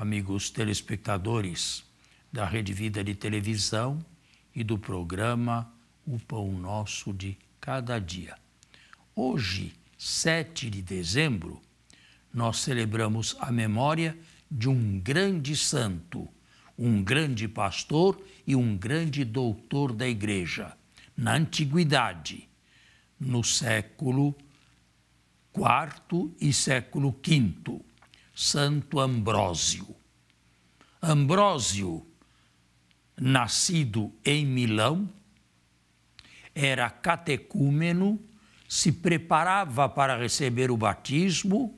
amigos telespectadores da Rede Vida de Televisão e do programa O Pão Nosso de Cada Dia. Hoje, 7 de dezembro, nós celebramos a memória de um grande santo, um grande pastor e um grande doutor da Igreja, na Antiguidade, no século IV e século V Santo Ambrósio. Ambrósio, nascido em Milão, era catecúmeno, se preparava para receber o batismo.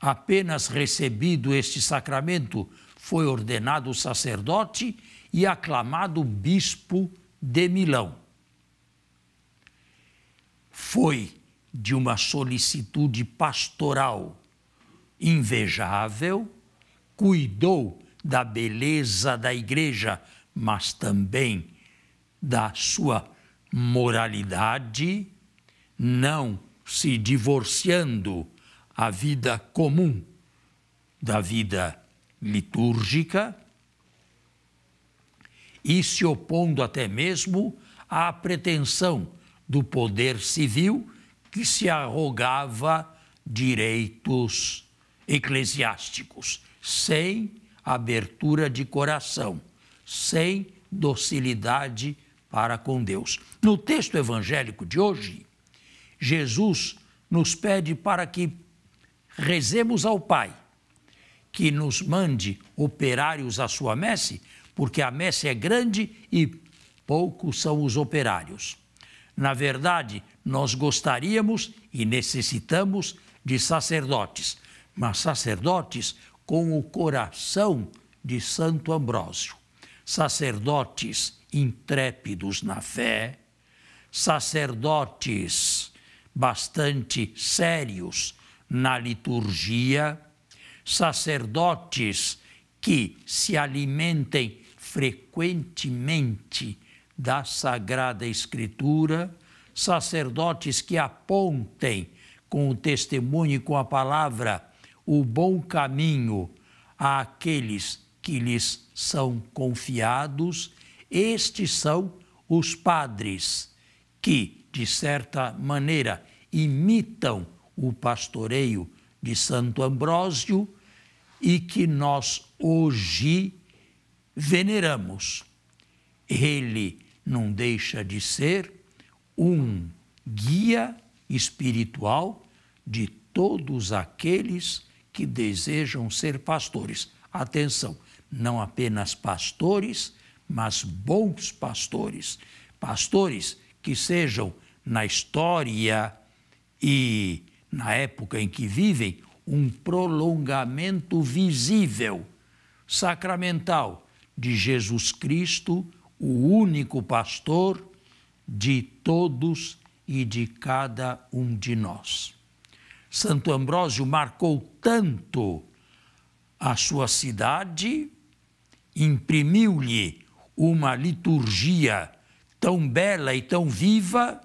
Apenas recebido este sacramento, foi ordenado sacerdote e aclamado bispo de Milão. Foi de uma solicitude pastoral invejável, cuidou da beleza da igreja, mas também da sua moralidade, não se divorciando a vida comum da vida litúrgica e se opondo até mesmo à pretensão do poder civil que se arrogava direitos eclesiásticos, sem abertura de coração, sem docilidade para com Deus. No texto evangélico de hoje, Jesus nos pede para que rezemos ao Pai, que nos mande operários à sua messe, porque a messe é grande e poucos são os operários. Na verdade, nós gostaríamos e necessitamos de sacerdotes, mas sacerdotes com o coração de Santo Ambrósio, sacerdotes intrépidos na fé, sacerdotes bastante sérios na liturgia, sacerdotes que se alimentem frequentemente da Sagrada Escritura, sacerdotes que apontem com o testemunho e com a palavra o bom caminho àqueles que lhes são confiados, estes são os padres que, de certa maneira, imitam o pastoreio de Santo Ambrósio e que nós hoje veneramos. Ele não deixa de ser um guia espiritual de todos aqueles que desejam ser pastores. Atenção, não apenas pastores, mas bons pastores. Pastores que sejam, na história e na época em que vivem, um prolongamento visível, sacramental, de Jesus Cristo, o único pastor de todos e de cada um de nós. Santo Ambrósio marcou tanto a sua cidade, imprimiu-lhe uma liturgia tão bela e tão viva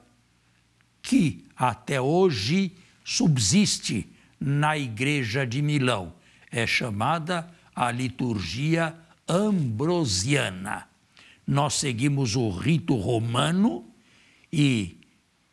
que até hoje subsiste na Igreja de Milão. É chamada a liturgia ambrosiana. Nós seguimos o rito romano e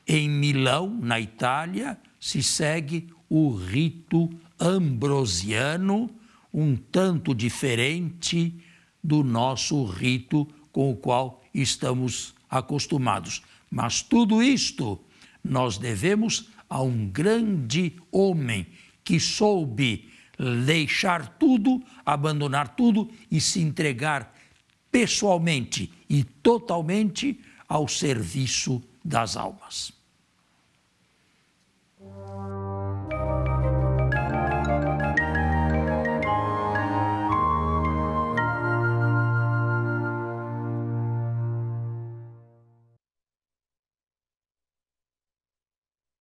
em Milão, na Itália, se segue o rito ambrosiano, um tanto diferente do nosso rito com o qual estamos acostumados. Mas tudo isto nós devemos a um grande homem que soube deixar tudo, abandonar tudo e se entregar pessoalmente e totalmente ao serviço das almas.